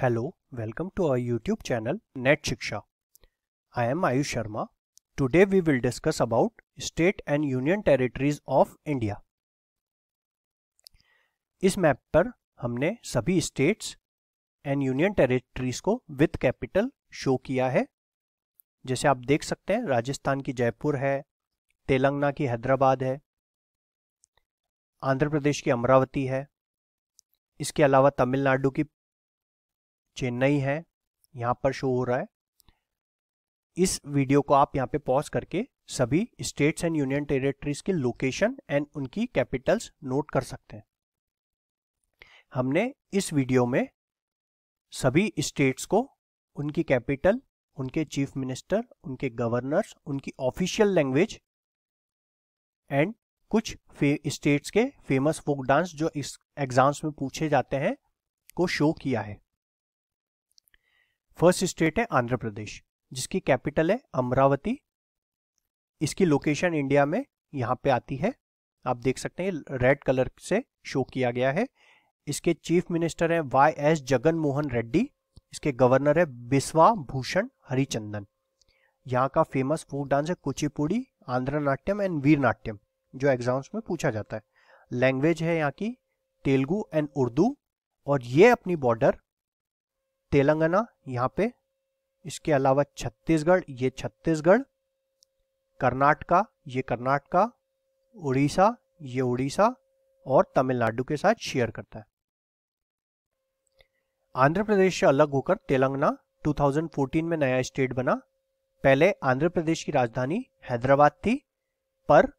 hello welcome to our YouTube channel net Shiksha I am Ayush Sharma today we will discuss about state and union territories of India इस map पर हमने सभी states and union territories को with capital show किया है जैसे आप देख सकते हैं राजस्थान की जयपुर है तेलंगाना की हैदराबाद है आंध्र प्रदेश की अमरावती है इसके अलावा तमिलनाडु की चेन्नई है यहाँ पर शो हो रहा है इस वीडियो को आप यहाँ पे पॉज करके सभी स्टेट्स एंड यूनियन टेरिटरीज के लोकेशन एंड उनकी कैपिटल्स नोट कर सकते हैं हमने इस वीडियो में सभी स्टेट्स को उनकी कैपिटल उनके चीफ मिनिस्टर उनके गवर्नर्स उनकी ऑफिशियल लैंग्वेज एंड कुछ स्टेट्स के फेमस फोक डांस जो इस एग्जाम्स में पूछे जाते हैं को शो किया है फर्स्ट स्टेट है आंध्र प्रदेश जिसकी कैपिटल है अमरावती इसकी लोकेशन इंडिया में यहाँ पे आती है आप देख सकते हैं रेड कलर से शो किया गया है इसके चीफ मिनिस्टर हैं वाई एस जगन मोहन रेड्डी इसके गवर्नर है बिस्वा भूषण हरिचंदन यहाँ का फेमस फोक डांस है कुचिपुड़ी आंध्र नाट्यम एंड वीर नाट्यम जो एग्जाम्स में पूछा जाता है लैंग्वेज है यहाँ की तेलुगू एंड उर्दू और ये अपनी बॉर्डर तेलंगाना यहाँ पे इसके अलावा छत्तीसगढ़ ये छत्तीसगढ़ कर्नाटका ये कर्नाटका उड़ीसा ये उड़ीसा और तमिलनाडु के साथ शेयर करता है आंध्र प्रदेश से अलग होकर तेलंगाना 2014 में नया स्टेट बना पहले आंध्र प्रदेश की राजधानी हैदराबाद थी पर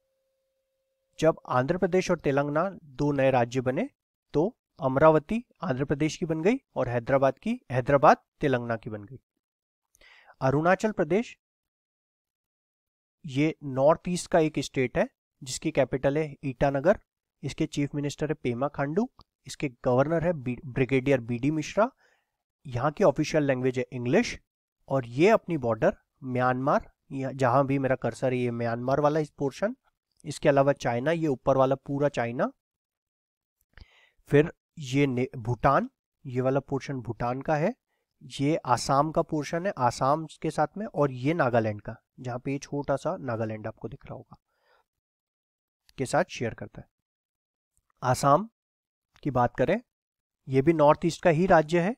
जब आंध्र प्रदेश और तेलंगाना दो नए राज्य बने तो अमरावती आंध्र प्रदेश की बन गई और हैदराबाद की हैदराबाद तेलंगाना की बन गई अरुणाचल प्रदेश ये नॉर्थ ईस्ट का एक स्टेट है जिसकी कैपिटल है ईटानगर इसके चीफ मिनिस्टर है पेमा खांडू इसके गवर्नर है ब्रिगेडियर बी डी मिश्रा यहाँ की ऑफिशियल लैंग्वेज है इंग्लिश और ये अपनी बॉर्डर म्यांमार जहां भी मेरा कर्सर है ये म्यांमार वाला इस पोर्शन इसके अलावा चाइना ये ऊपर वाला पूरा चाइना फिर ये भूटान ये वाला पोर्शन भूटान का है ये आसाम का पोर्शन है आसाम के साथ में और ये नागालैंड का जहां पे छोटा सा नागालैंड आपको दिख रहा होगा के साथ शेयर करता है आसाम की बात करें ये भी नॉर्थ ईस्ट का ही राज्य है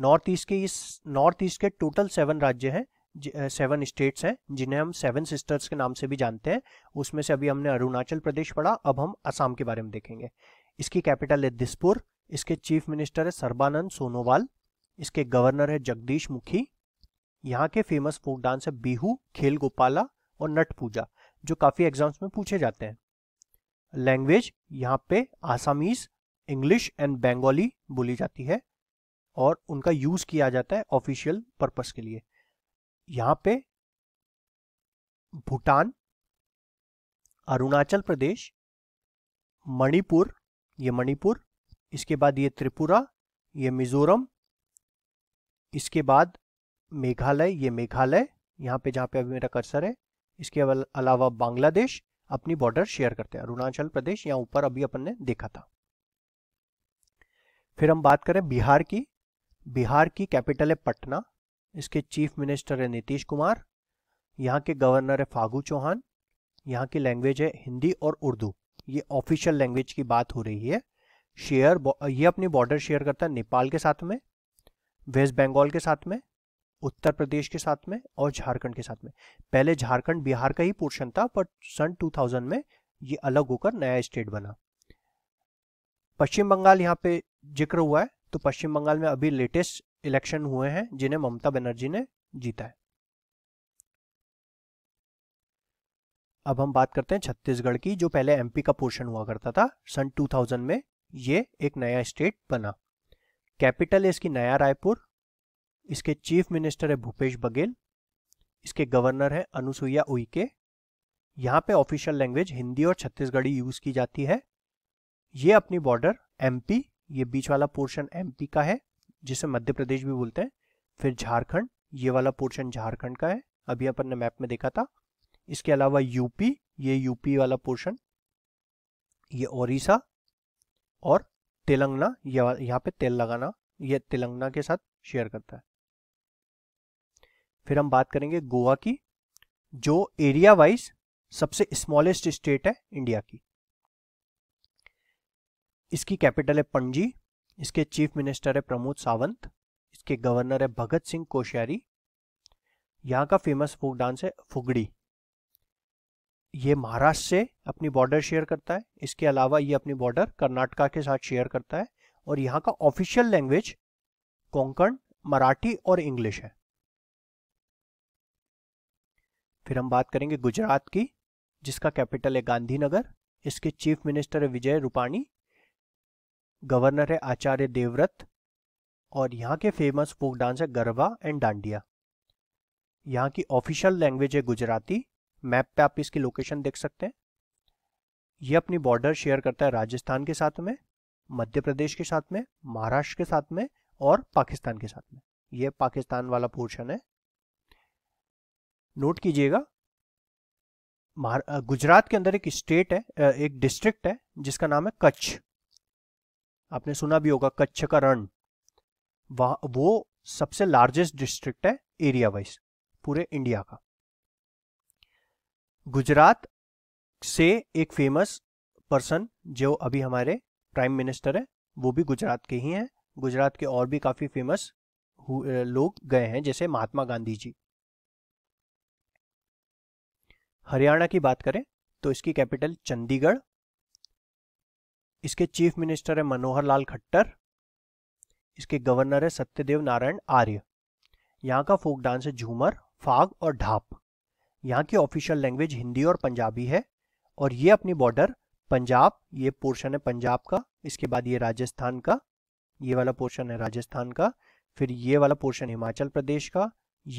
नॉर्थ ईस्ट के इस नॉर्थ ईस्ट के टोटल सेवन राज्य हैं सेवन स्टेट्स हैं जिन्हें हम सेवन सिस्टर्स के नाम से भी जानते हैं उसमें से अभी हमने अरुणाचल प्रदेश पढ़ा अब हम आसाम के बारे में देखेंगे इसकी कैपिटल है दिसपुर इसके चीफ मिनिस्टर है सर्बानंद सोनोवाल इसके गवर्नर है जगदीश मुखी यहाँ के फेमस फोक डांस है बिहू खेल गोपाला और नट पूजा जो काफी एग्जाम्स में पूछे जाते हैं लैंग्वेज यहाँ पे आसामीज इंग्लिश एंड बंगाली बोली जाती है और उनका यूज किया जाता है ऑफिशियल पर्पस के लिए यहाँ पे भूटान अरुणाचल प्रदेश मणिपुर ये मणिपुर इसके बाद ये त्रिपुरा ये मिजोरम इसके बाद मेघालय ये मेघालय यहाँ पे जहाँ पे अभी मेरा कर्सर है इसके अलावा बांग्लादेश अपनी बॉर्डर शेयर करते हैं अरुणाचल प्रदेश यहाँ ऊपर अभी अपन ने देखा था फिर हम बात करें बिहार की बिहार की कैपिटल है पटना इसके चीफ मिनिस्टर है नीतीश कुमार यहाँ के गवर्नर है फागू चौहान यहाँ की लैंग्वेज है हिंदी और उर्दू ये ऑफिशियल लैंग्वेज की बात हो रही है शेयर ये अपनी बॉर्डर शेयर करता है नेपाल के साथ में वेस्ट बंगाल के साथ में उत्तर प्रदेश के साथ में और झारखंड के साथ में पहले झारखंड बिहार का ही पोर्शन था पर सन 2000 में ये अलग होकर नया स्टेट बना पश्चिम बंगाल यहाँ पे जिक्र हुआ है तो पश्चिम बंगाल में अभी लेटेस्ट इलेक्शन हुए हैं जिन्हें ममता बनर्जी ने जीता है अब हम बात करते हैं छत्तीसगढ़ की जो पहले एमपी का पोर्शन हुआ करता था सन 2000 में ये एक नया स्टेट बना कैपिटल है इसकी नया रायपुर इसके चीफ मिनिस्टर है भूपेश बघेल इसके गवर्नर है अनुसुईया उइके यहाँ पे ऑफिशियल लैंग्वेज हिंदी और छत्तीसगढ़ी यूज की जाती है ये अपनी बॉर्डर एमपी ये बीच वाला पोर्शन एमपी का है जिसे मध्य प्रदेश भी बोलते हैं फिर झारखंड ये वाला पोर्शन झारखंड का है अभी अपन ने मैप में देखा था इसके अलावा यूपी ये यूपी वाला पोर्शन ये ओरिसा और तेलंगाना यहाँ पे तेल लगाना ये तेलंगाना के साथ शेयर करता है फिर हम बात करेंगे गोवा की जो एरिया वाइज सबसे स्मॉलेस्ट स्टेट है इंडिया की इसकी कैपिटल है पणजी इसके चीफ मिनिस्टर है प्रमोद सावंत इसके गवर्नर है भगत सिंह कोश्यारी यहाँ का फेमस फोक डांस है फुगड़ी ये महाराष्ट्र से अपनी बॉर्डर शेयर करता है इसके अलावा ये अपनी बॉर्डर कर्नाटका के साथ शेयर करता है और यहाँ का ऑफिशियल लैंग्वेज कोंकण मराठी और इंग्लिश है फिर हम बात करेंगे गुजरात की जिसका कैपिटल है गांधीनगर इसके चीफ मिनिस्टर है विजय रूपाणी गवर्नर है आचार्य देवव्रत और यहाँ के फेमस फोक डांस है गरबा एंड डांडिया यहाँ की ऑफिशियल लैंग्वेज है गुजराती मैप पे आप इसकी लोकेशन देख सकते हैं ये अपनी बॉर्डर शेयर करता है राजस्थान के साथ में मध्य प्रदेश के साथ में महाराष्ट्र के साथ में और पाकिस्तान के साथ में ये पाकिस्तान वाला पोर्शन है नोट कीजिएगा गुजरात के अंदर एक स्टेट है एक डिस्ट्रिक्ट है जिसका नाम है कच्छ आपने सुना भी होगा कच्छ का रण वो सबसे लार्जेस्ट डिस्ट्रिक्ट है एरिया वाइज पूरे इंडिया का गुजरात से एक फेमस पर्सन जो अभी हमारे प्राइम मिनिस्टर है वो भी गुजरात के ही हैं गुजरात के और भी काफ़ी फेमस लोग गए हैं जैसे महात्मा गांधी जी हरियाणा की बात करें तो इसकी कैपिटल चंडीगढ़ इसके चीफ मिनिस्टर है मनोहर लाल खट्टर इसके गवर्नर है सत्यदेव नारायण आर्य यहाँ का फोक डांस है झूमर फाग और ढाप यहाँ की ऑफिशियल लैंग्वेज हिंदी और पंजाबी है और ये अपनी बॉर्डर पंजाब ये पोर्शन है पंजाब का इसके बाद ये राजस्थान का ये वाला पोर्शन है राजस्थान का फिर ये वाला पोर्शन हिमाचल प्रदेश का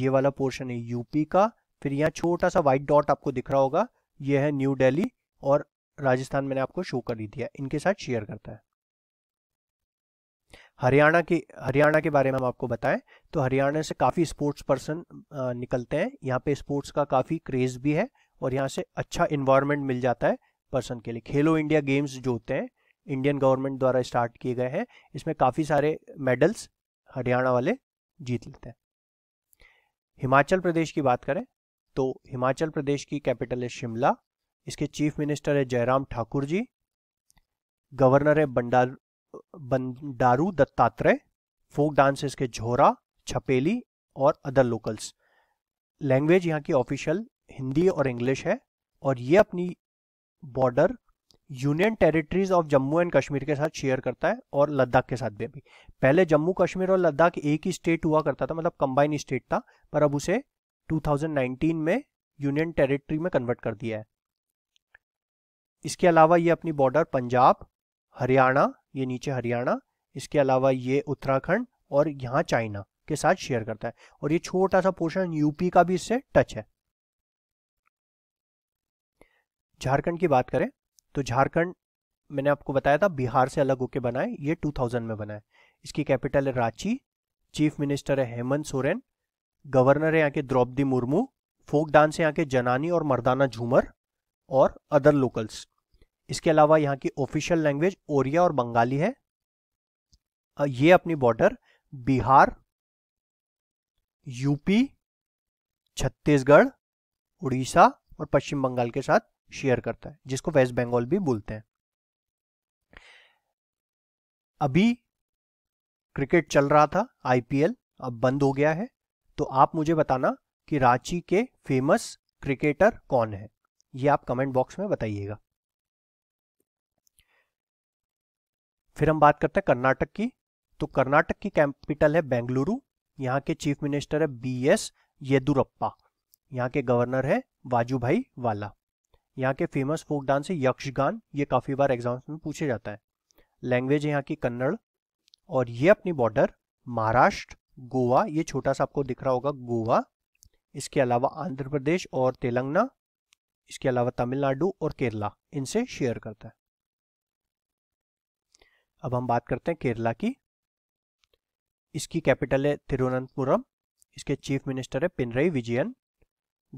ये वाला पोर्शन है यूपी का फिर यहाँ छोटा सा व्हाइट डॉट आपको दिख रहा होगा ये है न्यू दिल्ली और राजस्थान मैंने आपको शो कर ही दिया इनके साथ शेयर करता है हरियाणा के हरियाणा के बारे में हम आपको बताएं तो हरियाणा से काफ़ी स्पोर्ट्स पर्सन निकलते हैं यहाँ पे स्पोर्ट्स का काफ़ी क्रेज भी है और यहाँ से अच्छा इन्वायरमेंट मिल जाता है पर्सन के लिए खेलो इंडिया गेम्स जो होते हैं इंडियन गवर्नमेंट द्वारा स्टार्ट किए गए हैं इसमें काफ़ी सारे मेडल्स हरियाणा वाले जीत लेते हैं हिमाचल प्रदेश की बात करें तो हिमाचल प्रदेश की कैपिटल है शिमला इसके चीफ मिनिस्टर है जयराम ठाकुर जी गवर्नर है बंडार बंडारू दत्तात्रेय फोक डांसेस के झोरा छपेली और अदर लोकल्स लैंग्वेज यहाँ की ऑफिशियल हिंदी और इंग्लिश है और ये अपनी border union territories of Jammu and Kashmir के साथ शेयर करता है और लद्दाख के साथ भी अभी पहले जम्मू कश्मीर और लद्दाख एक ही स्टेट हुआ करता था मतलब कंबाइन स्टेट था पर अब उसे 2019 में यूनियन टेरिटरी में कन्वर्ट कर दिया है इसके अलावा ये अपनी बॉर्डर पंजाब हरियाणा ये नीचे हरियाणा इसके अलावा ये उत्तराखंड और यहाँ चाइना के साथ शेयर करता है और ये छोटा सा पोर्शन यूपी का भी इससे टच है झारखंड की बात करें तो झारखंड मैंने आपको बताया था बिहार से अलग होकर बना है ये 2000 में बना है इसकी कैपिटल है रांची चीफ मिनिस्टर है हेमंत सोरेन गवर्नर है यहाँ के द्रौपदी मुर्मू फोक डांस है यहाँ के जनानी और मर्दाना झूमर और अदर लोकल्स इसके अलावा यहाँ की ऑफिशियल लैंग्वेज ओरिया और बंगाली है ये अपनी बॉर्डर बिहार यूपी छत्तीसगढ़ उड़ीसा और पश्चिम बंगाल के साथ शेयर करता है जिसको वेस्ट बंगाल भी बोलते हैं अभी क्रिकेट चल रहा था आईपीएल अब बंद हो गया है तो आप मुझे बताना कि रांची के फेमस क्रिकेटर कौन है ये आप कमेंट बॉक्स में बताइएगा फिर हम बात करते हैं कर्नाटक की तो कर्नाटक की कैपिटल है बेंगलुरु यहाँ के चीफ मिनिस्टर है बी एस येदुरप्पा यहाँ के गवर्नर है वाजूभाई वाला यहाँ के फेमस फोक डांस है यक्षगान ये काफ़ी बार एग्जाम्स में पूछे जाता है लैंग्वेज है यहाँ की कन्नड़ और ये अपनी बॉर्डर महाराष्ट्र गोवा ये छोटा सा आपको दिख रहा होगा गोवा इसके अलावा आंध्र प्रदेश और तेलंगाना इसके अलावा तमिलनाडु और केरला इनसे शेयर करता है अब हम बात करते हैं केरला की इसकी कैपिटल है तिरुवनंतपुरम इसके चीफ मिनिस्टर है पिनरई विजयन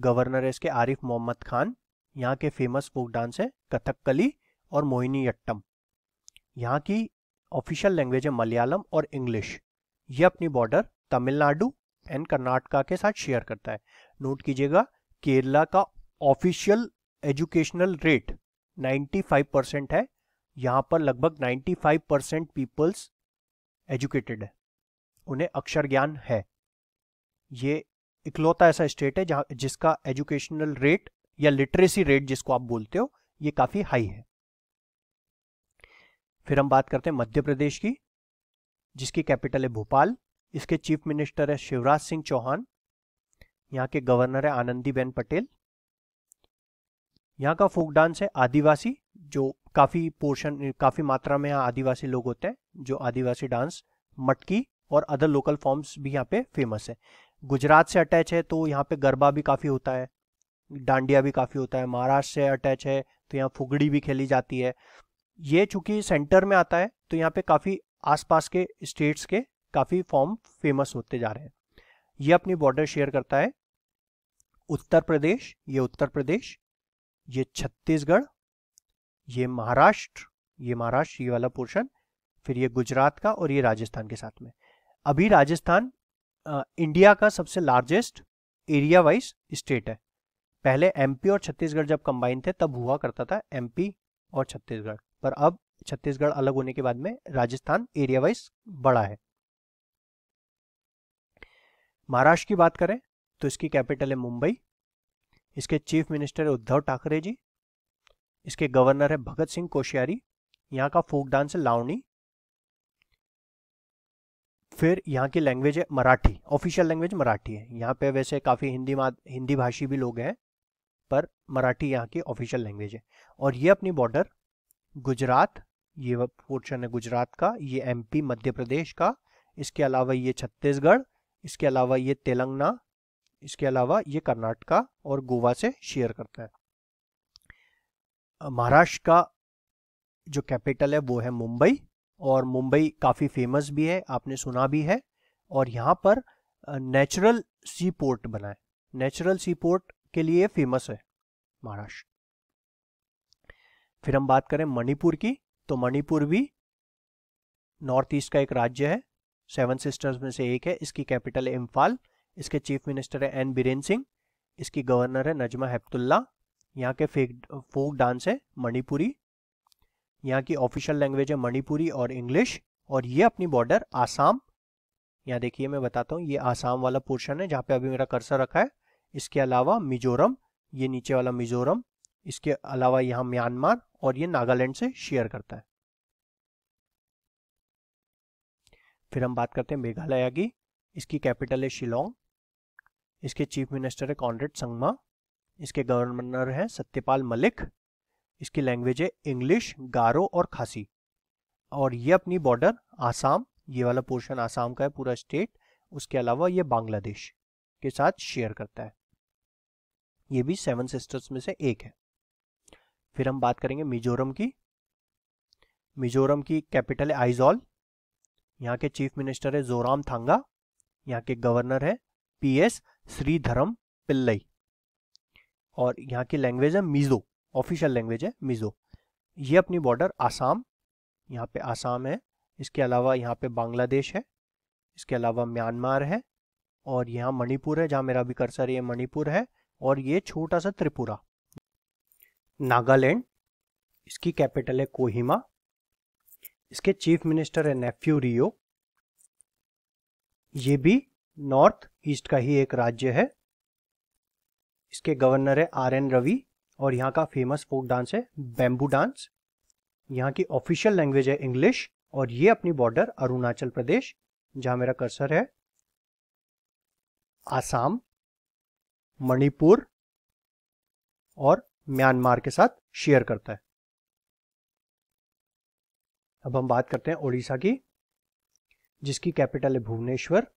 गवर्नर है इसके आरिफ मोहम्मद खान यहाँ के फेमस फोक डांस है कथकली और मोहिनी अट्टम यहाँ की ऑफिशियल लैंग्वेज है मलयालम और इंग्लिश यह अपनी बॉर्डर तमिलनाडु एंड कर्नाटका के साथ शेयर करता है नोट कीजिएगा केरला का ऑफिशियल एजुकेशनल रेट 95 परसेंट है यहाँ पर लगभग 95 परसेंट पीपल्स एजुकेटेड है उन्हें अक्षर ज्ञान है ये इकलौता ऐसा स्टेट है जहाँ जिसका एजुकेशनल रेट या लिटरेसी रेट जिसको आप बोलते हो ये काफ़ी हाई है फिर हम बात करते हैं मध्य प्रदेश की जिसकी कैपिटल है भोपाल इसके चीफ मिनिस्टर है शिवराज सिंह चौहान यहाँ के गवर्नर है आनंदीबेन पटेल यहाँ का फोक डांस है आदिवासी जो काफ़ी पोर्शन काफ़ी मात्रा में यहाँ आदिवासी लोग होते हैं जो आदिवासी डांस मटकी और अदर लोकल फॉर्म्स भी यहाँ पे फेमस है गुजरात से अटैच है तो यहाँ पे गरबा भी काफ़ी होता है डांडिया भी काफ़ी होता है महाराष्ट्र से अटैच है तो यहाँ फुगड़ी भी खेली जाती है ये चूंकि सेंटर में आता है तो यहाँ पे काफ़ी आसपास के स्टेट्स के काफ़ी फॉर्म फेमस होते जा रहे हैं ये अपनी बॉर्डर शेयर करता है उत्तर प्रदेश ये उत्तर प्रदेश ये छत्तीसगढ़ ये महाराष्ट्र ये महाराष्ट्र ये वाला पोर्शन फिर ये गुजरात का और ये राजस्थान के साथ में अभी राजस्थान इंडिया का सबसे लार्जेस्ट एरिया वाइज स्टेट है पहले एमपी और छत्तीसगढ़ जब कंबाइन थे तब हुआ करता था एमपी और छत्तीसगढ़ पर अब छत्तीसगढ़ अलग होने के बाद में राजस्थान एरिया वाइज बड़ा है महाराष्ट्र की बात करें तो इसकी कैपिटल है मुंबई इसके चीफ मिनिस्टर उद्धव ठाकरे जी इसके गवर्नर है भगत सिंह कोश्यारी यहाँ का फोक डांस है लावणी फिर यहाँ की लैंग्वेज है मराठी ऑफिशियल लैंग्वेज मराठी है यहाँ पे वैसे काफ़ी हिंदी हिंदी भाषी भी लोग हैं पर मराठी यहाँ की ऑफिशियल लैंग्वेज है और ये अपनी बॉर्डर गुजरात ये पोर्शन है गुजरात का ये एमपी मध्य प्रदेश का इसके अलावा ये छत्तीसगढ़ इसके अलावा ये तेलंगाना इसके अलावा ये कर्नाटका और गोवा से शेयर करता है महाराष्ट्र का जो कैपिटल है वो है मुंबई और मुंबई काफ़ी फेमस भी है आपने सुना भी है और यहाँ पर नेचुरल सी पोर्ट बना है नेचुरल सी पोर्ट के लिए फेमस है महाराष्ट्र फिर हम बात करें मणिपुर की तो मणिपुर भी नॉर्थ ईस्ट का एक राज्य है सेवन सिस्टर्स में से एक है इसकी कैपिटल है इम्फाल इसके चीफ मिनिस्टर है एन बीरेन सिंह इसकी गवर्नर है नजमा हेप्तुल्ला यहाँ के फेक फोक डांस है मणिपुरी यहाँ की ऑफिशियल लैंग्वेज है मणिपुरी और इंग्लिश और ये अपनी बॉर्डर आसाम यहाँ देखिए मैं बताता हूँ ये आसाम वाला पोर्शन है जहाँ पे अभी मेरा कर्सर रखा है इसके अलावा मिजोरम ये नीचे वाला मिजोरम इसके अलावा यहाँ म्यांमार और ये नागालैंड से शेयर करता है फिर हम बात करते हैं मेघालय की इसकी कैपिटल है शिलोंग इसके चीफ मिनिस्टर है कॉन्रेड संगमा इसके गवर्नर हैं सत्यपाल मलिक इसकी लैंग्वेज है इंग्लिश गारो और खासी और ये अपनी बॉर्डर आसाम ये वाला पोर्शन आसाम का है पूरा स्टेट उसके अलावा ये बांग्लादेश के साथ शेयर करता है ये भी सेवन सिस्टर्स में से एक है फिर हम बात करेंगे मिजोरम की मिजोरम की कैपिटल है आइजॉल यहाँ के चीफ मिनिस्टर है जोराम थांगा यहाँ के गवर्नर है पीएस श्रीधरम पिल्लई और यहाँ की लैंग्वेज है मिज़ो ऑफिशियल लैंग्वेज है मिज़ो ये अपनी बॉर्डर आसाम यहाँ पे आसाम है इसके अलावा यहाँ पे बांग्लादेश है इसके अलावा म्यांमार है और यहाँ मणिपुर है जहाँ मेरा अभी कर्सर ये मणिपुर है और ये छोटा सा त्रिपुरा नागालैंड इसकी कैपिटल है कोहिमा इसके चीफ मिनिस्टर है नेफ्यू रियो ये भी नॉर्थ ईस्ट का ही एक राज्य है इसके गवर्नर है आर एन रवि और यहाँ का फेमस फोक डांस है बेम्बू डांस यहाँ की ऑफिशियल लैंग्वेज है इंग्लिश और ये अपनी बॉर्डर अरुणाचल प्रदेश जहाँ मेरा कर्सर है आसाम मणिपुर और म्यांमार के साथ शेयर करता है अब हम बात करते हैं ओडिशा की जिसकी कैपिटल है भुवनेश्वर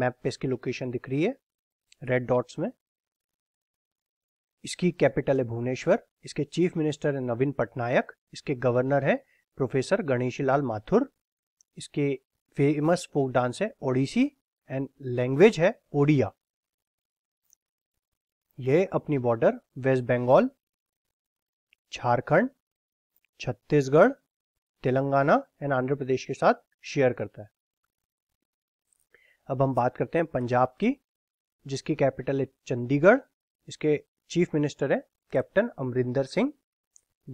मैप पे इसकी लोकेशन दिख रही है रेड डॉट्स में इसकी कैपिटल है भुवनेश्वर इसके चीफ मिनिस्टर है नवीन पटनायक इसके गवर्नर है प्रोफेसर गणेशी लाल माथुर इसके फेमस फोक डांस है ओडिसी एंड लैंग्वेज है ओडिया ये अपनी border west Bengal Jharkhand Chhattisgarh Telangana and Andhra Pradesh के साथ शेयर करता है अब हम बात करते हैं पंजाब की जिसकी कैपिटल है चंडीगढ़ इसके चीफ मिनिस्टर है कैप्टन अमरिंदर सिंह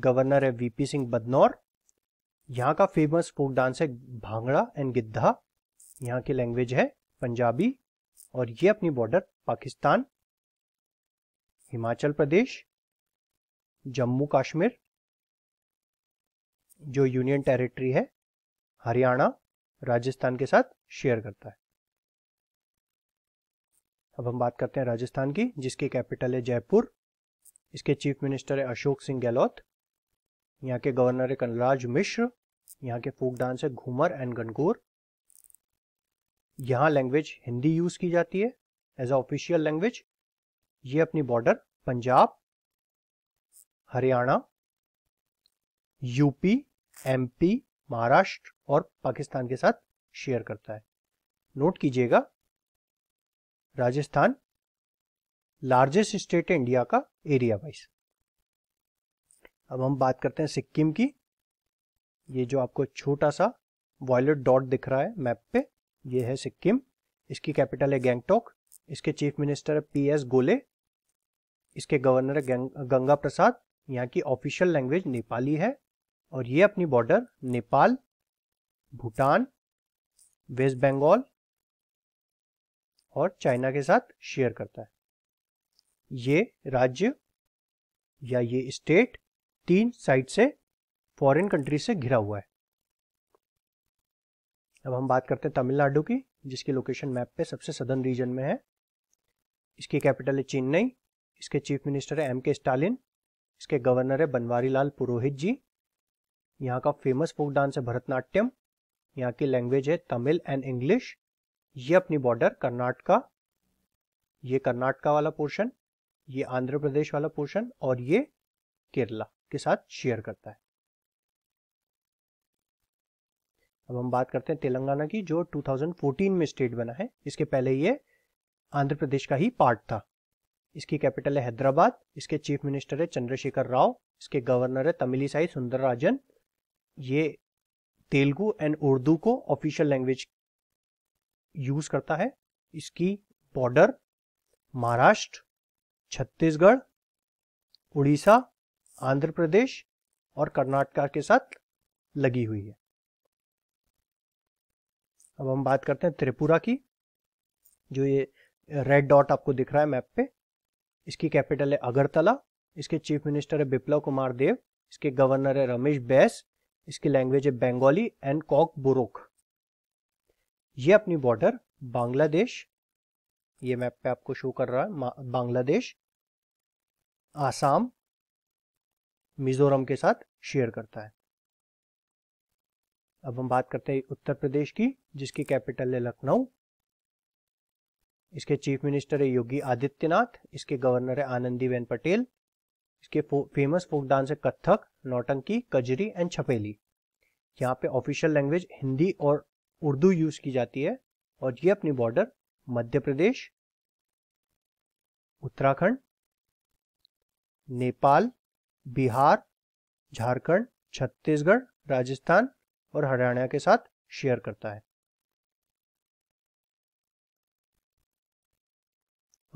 गवर्नर है वीपी सिंह बदनौर यहाँ का फेमस फोक डांस है भांगड़ा एंड गिद्धा यहाँ की लैंग्वेज है पंजाबी और ये अपनी बॉर्डर पाकिस्तान हिमाचल प्रदेश जम्मू कश्मीर जो यूनियन टेरिटरी है हरियाणा राजस्थान के साथ शेयर करता है अब हम बात करते हैं राजस्थान की जिसकी कैपिटल है जयपुर इसके चीफ मिनिस्टर है अशोक सिंह गहलोत यहाँ के गवर्नर है कनराज मिश्र यहाँ के फोक डांस है घूमर एंड गनगोर यहाँ लैंग्वेज हिंदी यूज की जाती है एज अ ऑफिशियल लैंग्वेज ये अपनी border Punjab Haryana UP MP Maharashtra और पाकिस्तान के साथ शेयर करता है नोट कीजिएगा राजस्थान लार्जेस्ट स्टेट है इंडिया का एरिया वाइज अब हम बात करते हैं सिक्किम की ये जो आपको छोटा सा वॉयलेट डॉट दिख रहा है मैप पे ये है सिक्किम इसकी कैपिटल है गैंगटोक इसके चीफ मिनिस्टर है पी एस गोले इसके गवर्नर है गंगा प्रसाद यहाँ की ऑफिशियल लैंग्वेज नेपाली है और ये अपनी बॉर्डर नेपाल भूटान वेस्ट बंगाल और चाइना के साथ शेयर करता है ये राज्य या ये स्टेट तीन साइड से फॉरेन कंट्री से घिरा हुआ है अब हम बात करते हैं तमिलनाडु की जिसकी लोकेशन मैप पे सबसे सदर्न रीजन में है इसकी कैपिटल है चेन्नई इसके चीफ मिनिस्टर है एम के स्टालिन इसके गवर्नर है बनवारी लाल पुरोहित जी यहाँ का फेमस फोक डांस है भरतनाट्यम यहाँ की लैंग्वेज है तमिल एंड इंग्लिश ये अपनी बॉर्डर कर्नाटका ये कर्नाटका वाला पोर्शन ये आंध्र प्रदेश वाला पोर्शन और ये केरला के साथ शेयर करता है अब हम बात करते हैं तेलंगाना की जो 2014 में स्टेट बना है इसके पहले ये आंध्र प्रदेश का ही पार्ट था इसकी कैपिटल है हैदराबाद इसके चीफ मिनिस्टर है चंद्रशेखर राव इसके गवर्नर है तमिलीसाई राजन ये तेलुगु एंड उर्दू को ऑफिशियल लैंग्वेज यूज करता है इसकी बॉर्डर महाराष्ट्र छत्तीसगढ़ उड़ीसा आंध्र प्रदेश और कर्नाटका के साथ लगी हुई है अब हम बात करते हैं त्रिपुरा की जो ये रेड डॉट आपको दिख रहा है मैप पे इसकी कैपिटल है अगरतला इसके चीफ मिनिस्टर है बिप्लव कुमार देव इसके गवर्नर है रमेश बैस इसकी लैंग्वेज है बंगाली एंड कॉक बोरोक ये अपनी बॉर्डर बांग्लादेश ये मैप पे आपको शो कर रहा है बांग्लादेश आसाम मिजोरम के साथ शेयर करता है अब हम बात करते हैं उत्तर प्रदेश की जिसकी कैपिटल है लखनऊ इसके चीफ मिनिस्टर है योगी आदित्यनाथ इसके गवर्नर है आनंदीबेन पटेल इसके फेमस फोक डांस है कत्थक नौटंकी कजरी एंड छपेली यहाँ पे ऑफिशियल लैंग्वेज हिंदी और उर्दू यूज की जाती है और ये अपनी बॉर्डर मध्य प्रदेश उत्तराखंड नेपाल बिहार झारखंड छत्तीसगढ़ राजस्थान और हरियाणा के साथ शेयर करता है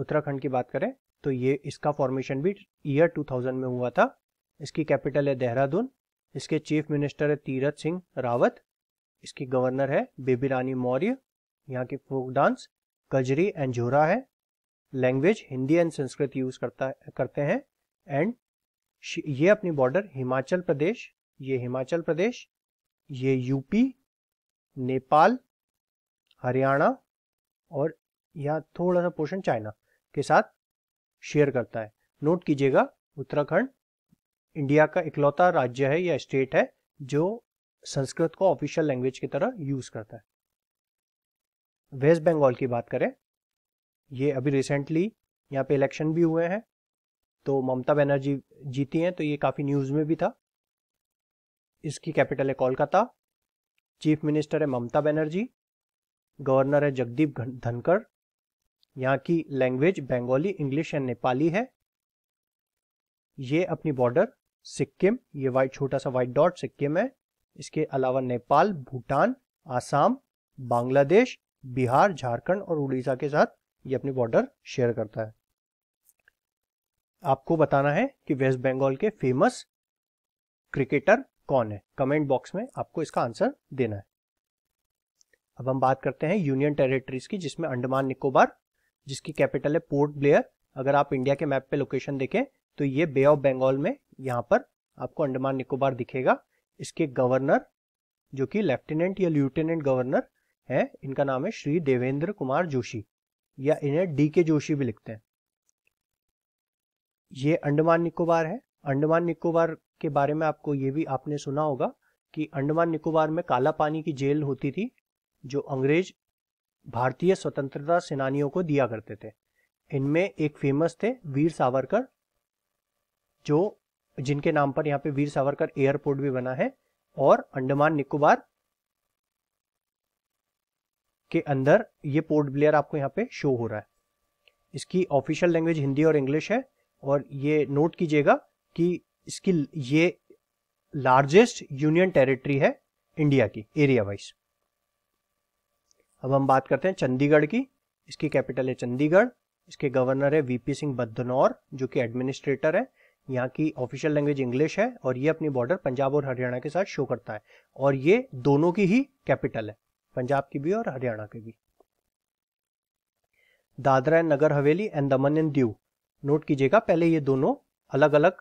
उत्तराखंड की बात करें तो ये इसका फॉर्मेशन भी ईयर 2000 में हुआ था इसकी कैपिटल है देहरादून इसके चीफ मिनिस्टर है तीरथ सिंह रावत इसकी गवर्नर है बेबी रानी मौर्य यहाँ के folk dance Kajri and Jhora है language Hindi and Sanskrit use करता करते हैं एंड ये अपनी बॉर्डर हिमाचल प्रदेश ये हिमाचल प्रदेश ये यूपी नेपाल हरियाणा और यहाँ थोड़ा सा पोर्शन चाइना के साथ शेयर करता है नोट कीजिएगा उत्तराखंड इंडिया का इकलौता राज्य है या स्टेट है जो संस्कृत को ऑफिशियल लैंग्वेज की तरह यूज करता है वेस्ट बंगाल की बात करें ये अभी रिसेंटली यहाँ पे इलेक्शन भी हुए हैं तो ममता बनर्जी जीती हैं तो ये काफ़ी न्यूज़ में भी था इसकी कैपिटल है कोलकाता चीफ मिनिस्टर है ममता बनर्जी गवर्नर है जगदीप धनकर यहाँ की language Bengali English and Nepali है ये अपनी बॉर्डर सिक्किम ये वाइट छोटा सा वाइट डॉट सिक्किम है इसके अलावा नेपाल भूटान आसाम बांग्लादेश बिहार झारखंड और उड़ीसा के साथ ये अपनी बॉर्डर शेयर करता है आपको बताना है कि वेस्ट बंगाल के फेमस क्रिकेटर कौन है कमेंट बॉक्स में आपको इसका आंसर देना है अब हम बात करते हैं यूनियन टेरिटरीज की जिसमें अंडमान निकोबार जिसकी कैपिटल है पोर्ट ब्लेयर अगर आप इंडिया के मैप पे लोकेशन देखें तो ये बे ऑफ बंगाल में यहाँ पर आपको अंडमान निकोबार दिखेगा इसके गवर्नर जो कि लेफ्टिनेंट या लिफ्टिनेंट गवर्नर है इनका नाम है श्री देवेंद्र कुमार जोशी या इन्हें डी के जोशी भी लिखते हैं ये अंडमान निकोबार है अंडमान निकोबार के बारे में आपको ये भी आपने सुना होगा कि अंडमान निकोबार में काला पानी की जेल होती थी जो अंग्रेज भारतीय स्वतंत्रता सेनानियों को दिया करते थे इनमें एक फेमस थे वीर सावरकर जो जिनके नाम पर यहाँ पे वीर सावरकर एयरपोर्ट भी बना है और अंडमान निकोबार के अंदर ये पोर्ट ब्लेयर आपको यहाँ पे शो हो रहा है इसकी ऑफिशियल लैंग्वेज हिंदी और इंग्लिश है और ये नोट कीजिएगा कि इसकी ये लार्जेस्ट यूनियन टेरिटरी है इंडिया की एरिया वाइज अब हम बात करते हैं चंडीगढ़ की इसकी कैपिटल है चंडीगढ़ इसके गवर्नर है वीपी सिंह बदनौर जो कि एडमिनिस्ट्रेटर है यहाँ की ऑफिशियल लैंग्वेज इंग्लिश है और ये अपनी बॉर्डर पंजाब और हरियाणा के साथ शो करता है और ये दोनों की ही कैपिटल है पंजाब की भी और हरियाणा की भी दादरा एंड नगर हवेली एंड दमन एंड दीव नोट कीजिएगा पहले ये दोनों अलग अलग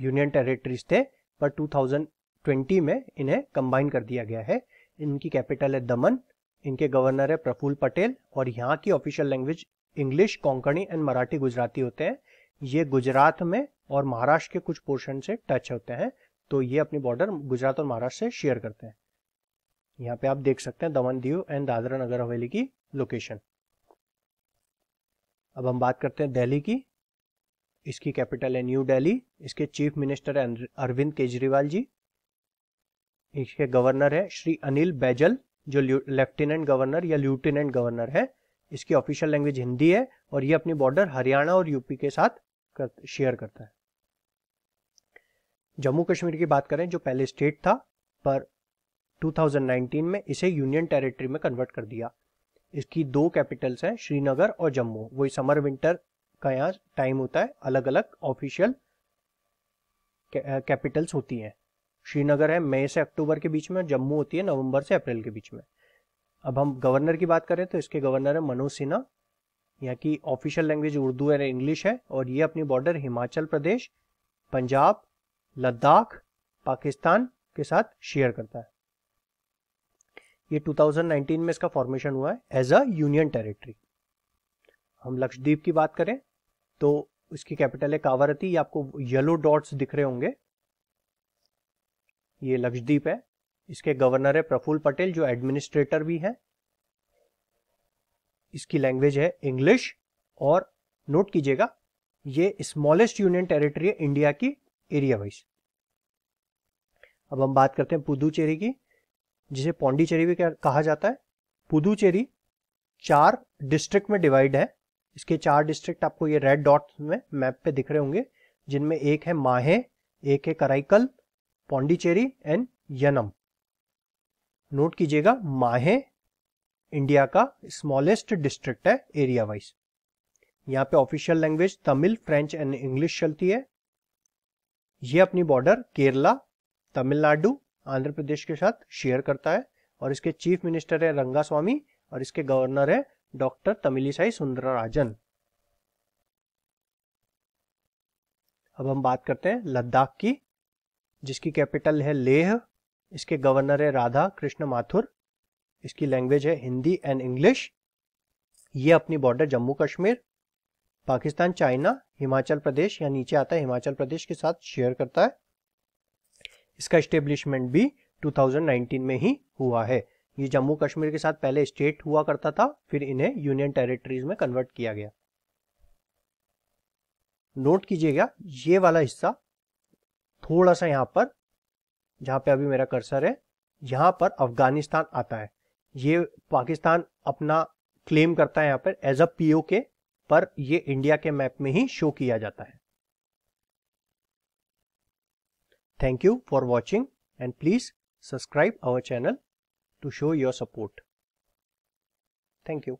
यूनियन टेरिटरीज थे पर 2020 में इन्हें कंबाइन कर दिया गया है इनकी कैपिटल है दमन इनके गवर्नर है प्रफुल पटेल और यहाँ की official language English Konkani and Marathi Gujarati होते हैं ये गुजरात में और महाराष्ट्र के कुछ पोर्शन से टच होते हैं तो ये अपनी बॉर्डर गुजरात और महाराष्ट्र से शेयर करते हैं यहाँ पे आप देख सकते हैं दमन दीव एंड दादरा नगर हवेली की लोकेशन अब हम बात करते हैं दिल्ली की इसकी कैपिटल है न्यू दिल्ली इसके चीफ मिनिस्टर है अरविंद केजरीवाल जी इसके गवर्नर है श्री अनिल बैजल जो लेफ्टिनेंट गवर्नर या लेफ्टिनेंट गवर्नर है इसकी ऑफिशियल लैंग्वेज हिंदी है और ये अपनी बॉर्डर हरियाणा और यूपी के साथ कर शेयर करता है जम्मू कश्मीर की बात करें जो पहले स्टेट था पर 2019 में इसे यूनियन टेरिटरी में कन्वर्ट कर दिया इसकी दो कैपिटल्स हैं श्रीनगर और जम्मू वही समर विंटर का यहाँ टाइम होता है अलग अलग ऑफिशियल कैपिटल्स होती हैं श्रीनगर है मई से अक्टूबर के बीच में और जम्मू होती है नवंबर से अप्रैल के बीच में अब हम गवर्नर की बात करें तो इसके गवर्नर है मनोज सिन्हा यहाँ की official language Urdu and English है और ये अपनी बॉर्डर हिमाचल प्रदेश पंजाब लद्दाख पाकिस्तान के साथ शेयर करता है ये 2019 में इसका फॉर्मेशन हुआ है एज अ यूनियन टेरिटरी हम लक्षद्वीप की बात करें तो इसकी कैपिटल है कावरती ये आपको येलो डॉट्स दिख रहे होंगे ये लक्षद्वीप है इसके गवर्नर है प्रफुल्ल पटेल जो एडमिनिस्ट्रेटर भी हैं इसकी लैंग्वेज है इंग्लिश और नोट कीजिएगा ये स्मॉलेस्ट यूनियन टेरिटरी है इंडिया की एरिया वाइज अब हम बात करते हैं पुदुचेरी की जिसे पौंडीचेरी भी कहा जाता है पुदुचेरी चार डिस्ट्रिक्ट में डिवाइड है इसके चार डिस्ट्रिक्ट आपको ये रेड डॉट में मैप पे दिख रहे होंगे जिनमें एक है माहे एक है कराइकल पौंडीचेरी एंड यनम नोट कीजिएगा माहे इंडिया का स्मॉलेस्ट डिस्ट्रिक्ट है एरिया वाइज यहाँ पे official language Tamil French and English चलती है ये अपनी बॉर्डर केरला तमिलनाडु आंध्र प्रदेश के साथ शेयर करता है और इसके चीफ मिनिस्टर है रंगा स्वामी और इसके गवर्नर है डॉक्टर तमिलीसाई सुंदरराजन अब हम बात करते हैं लद्दाख की जिसकी कैपिटल है लेह इसके गवर्नर है राधा कृष्ण माथुर इसकी लैंग्वेज है हिंदी एंड इंग्लिश ये अपनी बॉर्डर जम्मू कश्मीर पाकिस्तान चाइना हिमाचल प्रदेश या नीचे आता है हिमाचल प्रदेश के साथ शेयर करता है इसका स्टेब्लिशमेंट भी 2019 में ही हुआ है ये जम्मू कश्मीर के साथ पहले स्टेट हुआ करता था फिर इन्हें यूनियन टेरिटरीज में कन्वर्ट किया गया नोट कीजिएगा ये वाला हिस्सा थोड़ा सा यहाँ पर जहाँ पे अभी मेरा कर्सर है यहाँ पर अफगानिस्तान आता है ये पाकिस्तान अपना क्लेम करता है यहाँ पर एज अ पीओ के पर ये इंडिया के मैप में ही शो किया जाता है thank you for watching and please subscribe our channel to show your support thank you